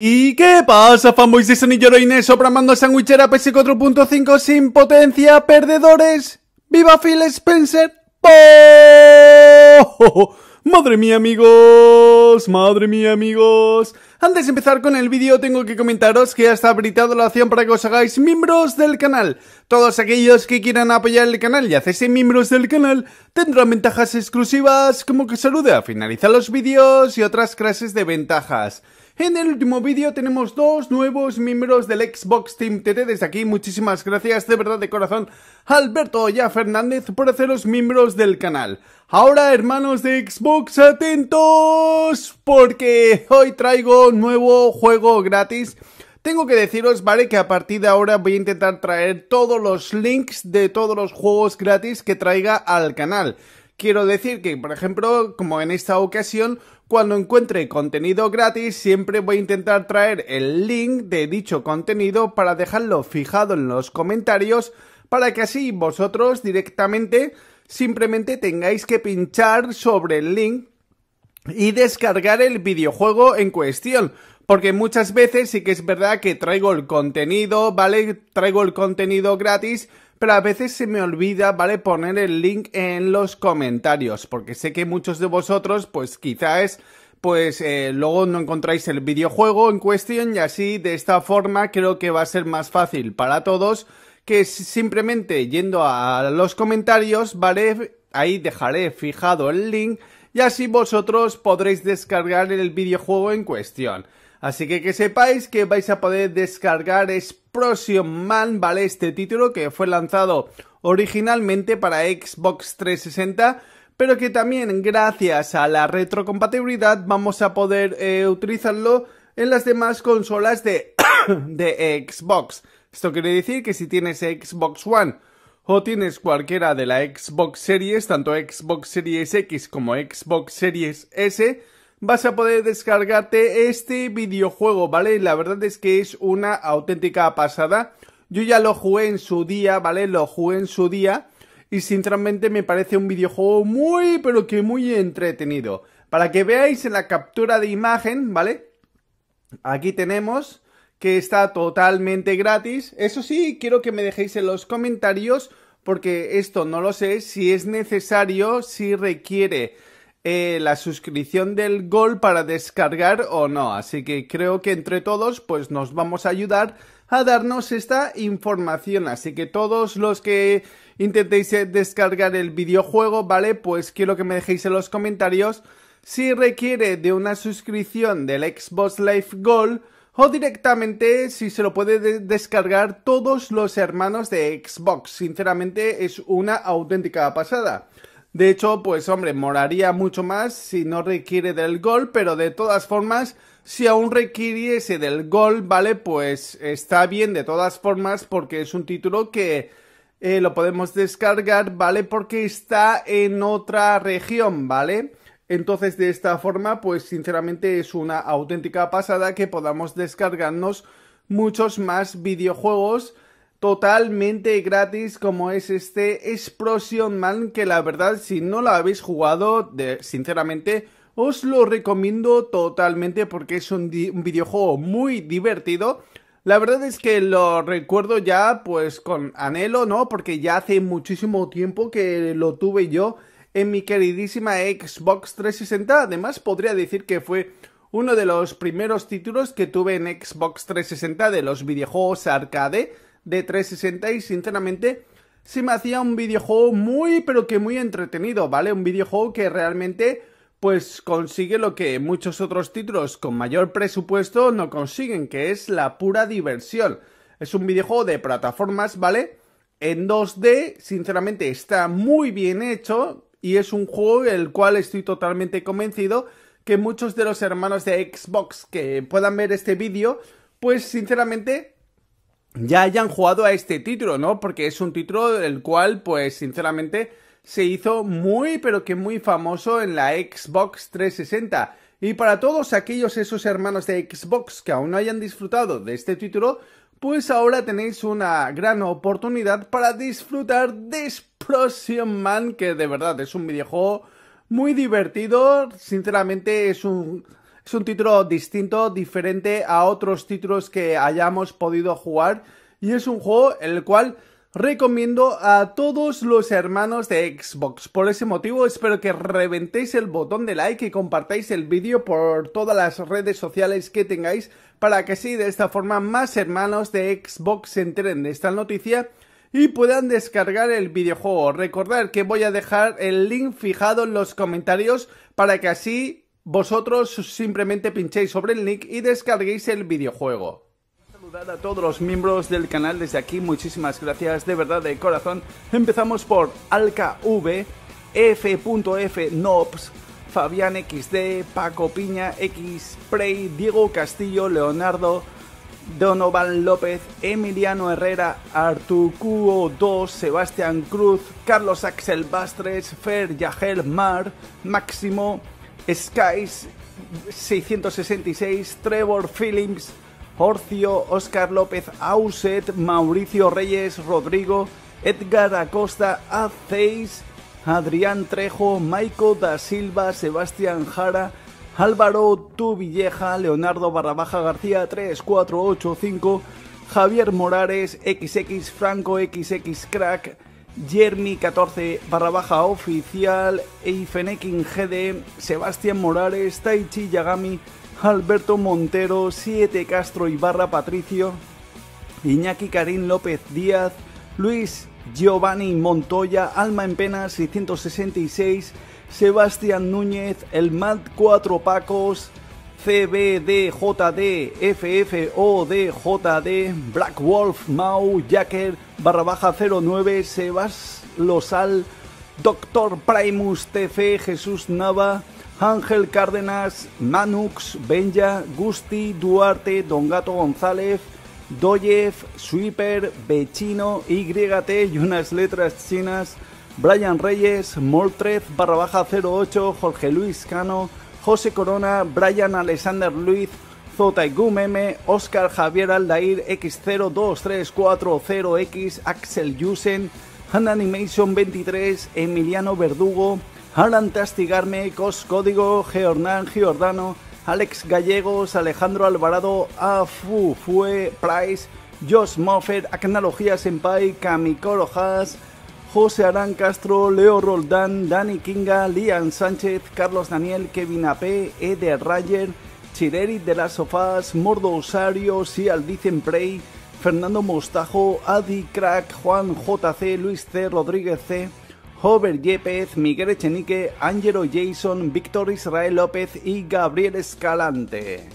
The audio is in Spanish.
¿Y qué pasa, fanboys de Sonic Yoroines? Sobramando Sandwichera PS4.5 sin potencia, perdedores. ¡Viva Phil Spencer! ¡Madre mía, amigos! ¡Madre mía, amigos! Antes de empezar con el vídeo tengo que comentaros que ya está habilitado la opción para que os hagáis miembros del canal. Todos aquellos que quieran apoyar el canal y hacerse miembros del canal tendrán ventajas exclusivas como que salude a finalizar los vídeos y otras clases de ventajas. En el último vídeo tenemos dos nuevos miembros del Xbox Team TT. Desde aquí, muchísimas gracias de verdad de corazón a Alberto a Fernández por haceros miembros del canal. Ahora, hermanos de Xbox, atentos, porque hoy traigo nuevo juego gratis. Tengo que deciros, ¿vale? Que a partir de ahora voy a intentar traer todos los links de todos los juegos gratis que traiga al canal. Quiero decir que, por ejemplo, como en esta ocasión, cuando encuentre contenido gratis, siempre voy a intentar traer el link de dicho contenido para dejarlo fijado en los comentarios, para que así vosotros directamente simplemente tengáis que pinchar sobre el link y descargar el videojuego en cuestión. Porque muchas veces sí que es verdad que traigo el contenido, ¿vale? Traigo el contenido gratis pero a veces se me olvida, ¿vale? Poner el link en los comentarios, porque sé que muchos de vosotros, pues quizás pues eh, luego no encontráis el videojuego en cuestión y así de esta forma creo que va a ser más fácil para todos que simplemente yendo a los comentarios, ¿vale? Ahí dejaré fijado el link y así vosotros podréis descargar el videojuego en cuestión. Así que que sepáis que vais a poder descargar Explosion Man, ¿vale? Este título que fue lanzado originalmente para Xbox 360, pero que también gracias a la retrocompatibilidad vamos a poder eh, utilizarlo en las demás consolas de, de Xbox. Esto quiere decir que si tienes Xbox One o tienes cualquiera de la Xbox Series, tanto Xbox Series X como Xbox Series S, vas a poder descargarte este videojuego, ¿vale? La verdad es que es una auténtica pasada. Yo ya lo jugué en su día, ¿vale? Lo jugué en su día y sinceramente me parece un videojuego muy, pero que muy entretenido. Para que veáis en la captura de imagen, ¿vale? Aquí tenemos que está totalmente gratis. Eso sí, quiero que me dejéis en los comentarios porque esto no lo sé si es necesario, si requiere eh, la suscripción del Gol para descargar o no. Así que creo que entre todos pues nos vamos a ayudar a darnos esta información. Así que todos los que intentéis eh, descargar el videojuego, ¿vale? Pues quiero que me dejéis en los comentarios si requiere de una suscripción del Xbox Live Gold o directamente si se lo puede descargar todos los hermanos de Xbox. Sinceramente es una auténtica pasada. De hecho, pues hombre, moraría mucho más si no requiere del gol, pero de todas formas, si aún requiriese del gol, ¿vale? Pues está bien de todas formas porque es un título que eh, lo podemos descargar, ¿vale? Porque está en otra región, ¿vale? Entonces de esta forma, pues sinceramente es una auténtica pasada que podamos descargarnos muchos más videojuegos totalmente gratis como es este Explosion Man que la verdad si no lo habéis jugado sinceramente os lo recomiendo totalmente porque es un, un, videojuego muy divertido la verdad es que lo recuerdo ya pues con anhelo no porque ya hace muchísimo tiempo que lo tuve yo en mi queridísima Xbox 360 además podría decir que fue uno de los primeros títulos que tuve en Xbox 360 de los videojuegos arcade de 360 y sinceramente se me hacía un videojuego muy pero que muy entretenido, ¿vale? Un videojuego que realmente pues consigue lo que muchos otros títulos con mayor presupuesto no consiguen, que es la pura diversión. Es un videojuego de plataformas, ¿vale? En 2D, sinceramente está muy bien hecho y es un juego el cual estoy totalmente convencido que muchos de los hermanos de Xbox que puedan ver este vídeo, pues sinceramente ya hayan jugado a este título, ¿no? Porque es un título del cual, pues, sinceramente, se hizo muy, pero que muy famoso en la Xbox 360. Y para todos aquellos esos hermanos de Xbox que aún no hayan disfrutado de este título, pues ahora tenéis una gran oportunidad para disfrutar de Explosion Man, que de verdad es un videojuego muy divertido, sinceramente es un es un título distinto, diferente a otros títulos que hayamos podido jugar y es un juego el cual recomiendo a todos los hermanos de Xbox. Por ese motivo espero que reventéis el botón de like y compartáis el vídeo por todas las redes sociales que tengáis para que así de esta forma más hermanos de Xbox se enteren de esta noticia y puedan descargar el videojuego. Recordar que voy a dejar el link fijado en los comentarios para que así vosotros simplemente pinchéis sobre el link y descarguéis el videojuego. Saludad a todos los miembros del canal desde aquí, muchísimas gracias de verdad de corazón. Empezamos por AlcaV, Knobs, Fabián XD, Paco Piña, Xprey, Diego Castillo, Leonardo, Donovan López, Emiliano Herrera, Artucuo 2, Sebastián Cruz, Carlos Axel Bastres, Fer Yagel Mar, Máximo, Skies 666, Trevor Phillips, Orcio, Oscar López, Auset, Mauricio Reyes, Rodrigo, Edgar Acosta, Aceis, Adrián Trejo, Maico da Silva, Sebastián Jara, Álvaro Tuvilleja, Leonardo Barrabaja García 3485, Javier Morales, XX Franco, XX Crack, Jeremy 14 barra baja oficial, Eifenekin GD, Sebastián Morales, Taichi Yagami, Alberto Montero, 7 Castro y barra Patricio, Iñaki Karim López Díaz, Luis Giovanni Montoya, Alma en Pena 666, Sebastián Núñez, el MAT 4 Pacos, CBDJD, FFODJD, Black Wolf, Mau, Jacker, barra baja 09, Sebas Losal, Doctor Primus TC, Jesús Nava, Ángel Cárdenas, Manux, Benja, Gusti, Duarte, Don Gato González, Doyev, Sweeper, Bechino, YT y unas letras chinas, Brian Reyes, Moltrez, barra baja 08, Jorge Luis Cano, José Corona, Brian Alexander Luiz, Zota Gumem, Oscar Javier Aldair, X02340X, Axel Yusen, Han 23, Emiliano Verdugo, Alan Tastigarme, Cos Código, Geornan Giordano, Alex Gallegos, Alejandro Alvarado, Afu Fue, Price, Josh Moffett, en Senpai, Kamikoro Haas, José Arán Castro, Leo Roldán, Dani Kinga, Lian Sánchez, Carlos Daniel, Kevin Ape, Eder Rayer, Chireri de las Sofás, Mordo Osario, Sial Prey, Fernando Mostajo, Adi Crack, Juan JC, Luis C, Rodríguez C, Hover Yepes, Miguel Echenique, Ángelo Jason, Víctor Israel López y Gabriel Escalante.